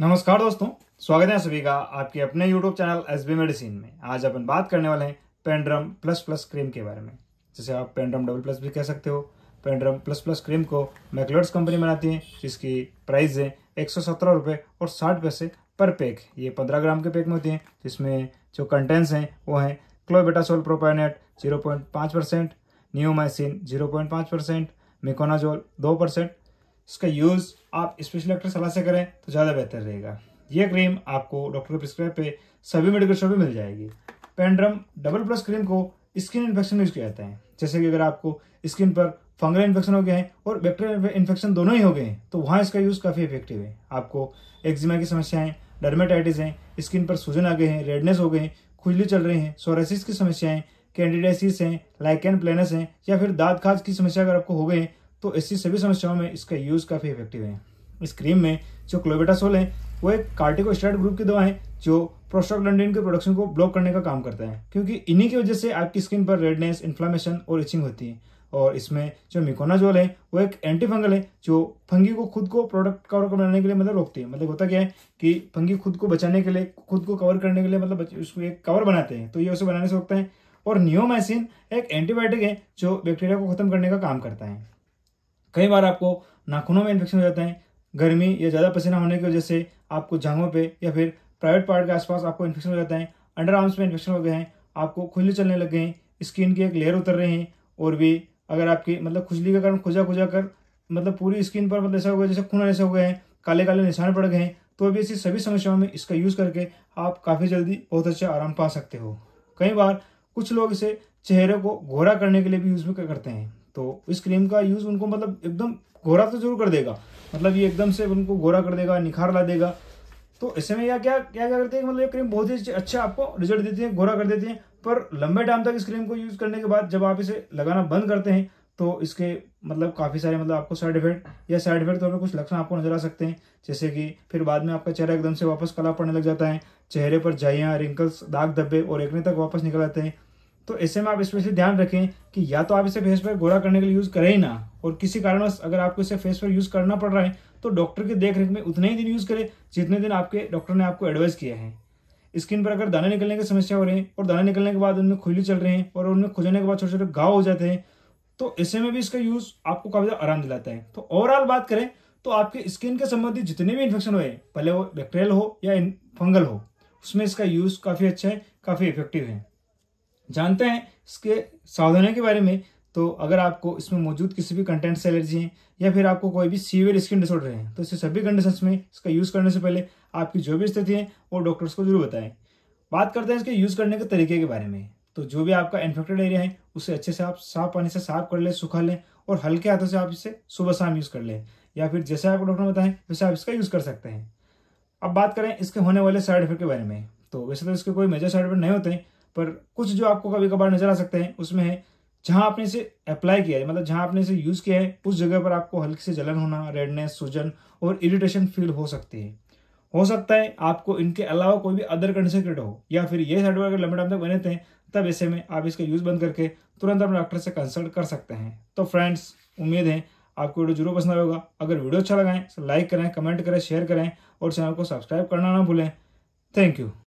नमस्कार दोस्तों स्वागत है सभी का आपके अपने YouTube channel S B medicine में आज अपन बात करने वाले हैं पेंड्रम प्लस प्लस क्रीम के बारे में जैसे आप पेंड्रम डबल प्लस भी कह सकते हो पेंड्रम प्लस प्लस क्रीम को मैकलोड्स कंपनी बनाती है जिसकी प्राइस है एक सौ और साठ पैसे पर पैक ये पंद्रह ग्राम के पैक में होती हैं जिसमें जो कंटेंट्स हैं वो हैं क्लोबेटासोल प्रोपाइनेट जीरो पॉइंट पाँच परसेंट न्यूमाइसिन जीरो पॉइंट पाँच परसेंट मिकोनाजोल दो परसेंट उसका यूज़ आप स्पेशल डॉक्टर सलाह से करें तो ज़्यादा बेहतर रहेगा यह क्रीम आपको डॉक्टर के प्रिस्क्राइब पे सभी मेडिकल शॉप में मिल जाएगी पेंड्रम डबल प्लस क्रीम को स्किन इन्फेक्शन यूज किया जाता है जैसे कि अगर आपको स्किन पर फंगल इन्फेक्शन हो गया है और बैक्टीरियल इन्फेक्शन दोनों ही हो गए हैं तो वहाँ इसका यूज़ काफ़ी इफेक्टिव है आपको एक्जिमा की समस्याएं डर्मेटाइटिस हैं स्किन पर सूजन आ गए हैं रेडनेस हो गए हैं खुजली चल रही हैं सोरेसिस की समस्याएं कैंडिडाइसिस हैं लाइकन प्लेनस हैं या फिर दाद खाज की समस्या अगर आपको हो गए हैं तो ऐसी सभी समस्याओं में इसका यूज़ काफ़ी इफेक्टिव है इस क्रीम में जो क्लोबेटासोल है वो एक स्टार्ट ग्रुप की दवा है जो प्रोस्टाग्लैंडिन के प्रोडक्शन को ब्लॉक करने का काम करता है क्योंकि इन्हीं की वजह से आपकी स्किन पर रेडनेस इन्फ्लामेशन और इचिंग होती है और इसमें जो मिकोनाजोल है वो एक एंटी फंगल है जो फंगी को खुद को प्रोडक्ट कवर बनाने के लिए मतलब रोकती है मतलब होता क्या है कि फंगी खुद को बचाने के लिए खुद को कवर करने के लिए मतलब उसको एक कवर बनाते हैं तो ये उसे बनाने से रोकता है और नियोमाइसिन एक एंटीबायोटिक है जो बैक्टीरिया को खत्म करने का काम करता है कई बार आपको नाखूनों में इन्फेक्शन हो जाते हैं गर्मी या ज़्यादा पसीना होने की वजह से आपको जांघों पे या फिर प्राइवेट पार्ट के आसपास आपको इन्फेक्शन हो जाता है अंडर आर्म्स में इन्फेक्शन हो गए हैं आपको खुजले चलने लग गए हैं स्किन की एक लेयर उतर रहे हैं और भी अगर आपकी मतलब खुजली के कारण खुजा खुजा कर मतलब पूरी स्किन पर मतलब ऐसा हो गया जैसे खून ऐसे हो गए हैं काले काले निशान पड़ गए हैं तो भी ऐसी सभी समस्याओं में इसका यूज़ करके आप काफ़ी जल्दी बहुत अच्छा आराम पा सकते हो कई बार कुछ लोग इसे चेहरे को गोरा करने के लिए भी यूज़ करते हैं तो इस क्रीम का यूज़ उनको मतलब एकदम गोरा तो जरूर कर देगा मतलब ये एकदम से उनको गोरा कर देगा निखार ला देगा तो इससे में यह क्या क्या क्या करते हैं मतलब ये क्रीम बहुत ही अच्छा आपको रिजल्ट देती है गोरा कर देती है पर लंबे टाइम तक इस क्रीम को यूज़ करने के बाद जब आप इसे लगाना बंद करते हैं तो इसके मतलब काफ़ी सारे मतलब आपको साइड इफेक्ट या साइड इफेक्ट तौर तो पर कुछ लक्षण आपको नजर आ सकते हैं जैसे कि फिर बाद में आपका चेहरा एकदम से वापस कला पड़ने लग जाता है चेहरे पर जाइयाँ रिंकल्स दाग धब्बे और एकने तक वापस निकल आते हैं तो ऐसे में आप इसमें से ध्यान रखें कि या तो आप इसे फेस पर गोरा करने के लिए यूज़ करें ही ना और किसी कारणवश अगर आपको इसे फेस पर यूज़ करना पड़ रहा है तो डॉक्टर की देखरेख में उतने ही दिन यूज़ करें जितने दिन आपके डॉक्टर ने आपको एडवाइस किया है स्किन पर अगर दाने निकलने की समस्या हो रही है और दाने निकलने के बाद उनमें खुजली चल रहे हैं और उनमें खुजने के बाद छोटे छोटे घाव हो जाते हैं तो ऐसे में भी इसका यूज़ आपको काफ़ी ज़्यादा आराम दिलाता है तो ओवरऑल बात करें तो आपके स्किन के संबंधित जितने भी इन्फेक्शन हुए भले वो बैक्टेरियल हो या फंगल हो उसमें इसका यूज़ काफ़ी अच्छा है काफ़ी इफेक्टिव है जानते हैं इसके सावधानियों के बारे में तो अगर आपको इसमें मौजूद किसी भी कंटेंट से एलर्जी है या फिर आपको कोई भी सीवियर स्किन डिसऑर्डर है तो इसे सभी कंडीशंस में इसका यूज़ करने से पहले आपकी जो भी स्थिति है वो डॉक्टर्स को जरूर बताएं बात करते हैं इसके यूज़ करने के तरीके के बारे में तो जो भी आपका इन्फेक्टेड एरिया है उसे अच्छे से आप साफ पानी से साफ कर लें सुखा लें और हल्के हाथों से आप इसे सुबह शाम यूज़ कर लें या फिर जैसे आपको डॉक्टर बताएं वैसे आप इसका यूज़ कर सकते हैं अब बात करें इसके होने वाले साइड इफेक्ट के बारे में तो वैसे तो इसके कोई मेजर साइड इफेक्ट नहीं होते हैं पर कुछ जो आपको कभी कभार नजर आ सकते हैं उसमें है जहां आपने इसे अप्लाई किया है मतलब जहां आपने इसे यूज किया है उस जगह पर आपको हल्की से जलन होना रेडनेस सूजन और इरिटेशन फील हो सकती है हो सकता है आपको इनके अलावा कोई भी अदर कंडीशन क्रिएट हो या फिर ये साइड अगर लंबे टाइम तक बने थे तब ऐसे में आप इसका यूज़ बंद करके तुरंत अपने डॉक्टर से कंसल्ट कर सकते हैं तो फ्रेंड्स उम्मीद है आपको वीडियो जरूर पसंद आएगा अगर वीडियो अच्छा लगाएं लाइक तो करें कमेंट करें शेयर करें और चैनल को सब्सक्राइब करना ना भूलें थैंक यू